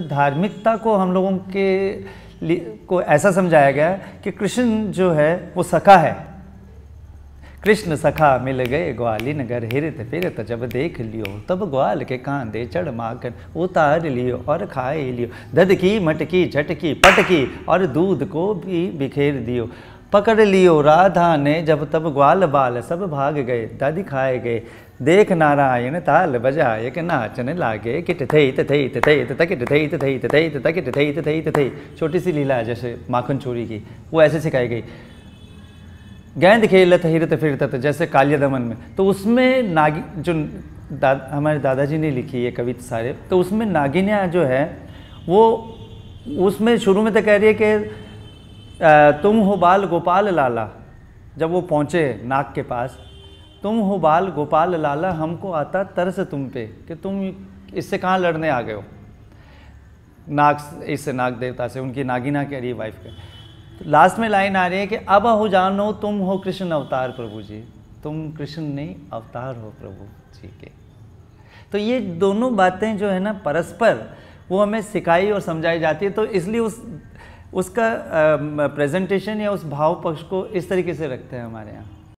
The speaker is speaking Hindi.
तो धार्मिकता को हम लोगों के को ऐसा समझाया गया कि कृष्ण जो है वो सखा है कृष्ण सखा मिल गए ग्वाली नगर हिरत फिरत जब देख लियो तब ग्वाल के कांधे चढ़ माकर उतार लियो और खाए लियो धद की मटकी झटकी पटकी और दूध को भी बिखेर दियो पकड़ लियो राधा ने जब तब ग्वाल बाल सब भाग गए दादी खाए गए देख नारायण ताल बजाए के नाचने लागे किट थे इत थे तकिट थई तथई थे तकिट थई इत थे छोटी सी लीला है जैसे माखन चोरी की वो ऐसे सिखाई गई गेंद खेलत हिरत फिरत जैसे कालिया दमन में तो उसमें नागी जो दा, हमारे दादाजी ने लिखी है कविता सारे तो उसमें नागिनिया जो है वो उसमें शुरू में तो कह रही है कि तुम हो बाल गोपाल लाला जब वो पहुँचे नाग के पास तुम हो बाल गोपाल लाला हमको आता तरस तुम पे कि तुम इससे कहाँ लड़ने आ गए हो नाग इस नाग देवता से उनकी नागिना कह रही वाइफ के तो लास्ट में लाइन आ रही है कि अब हो जानो तुम हो कृष्ण अवतार प्रभु जी तुम कृष्ण नहीं अवतार हो प्रभु जी के तो ये दोनों बातें जो है ना परस्पर वो हमें सिखाई और समझाई जाती है तो इसलिए उस उसका प्रेजेंटेशन या उस भाव पक्ष को इस तरीके से रखते हैं हमारे यहाँ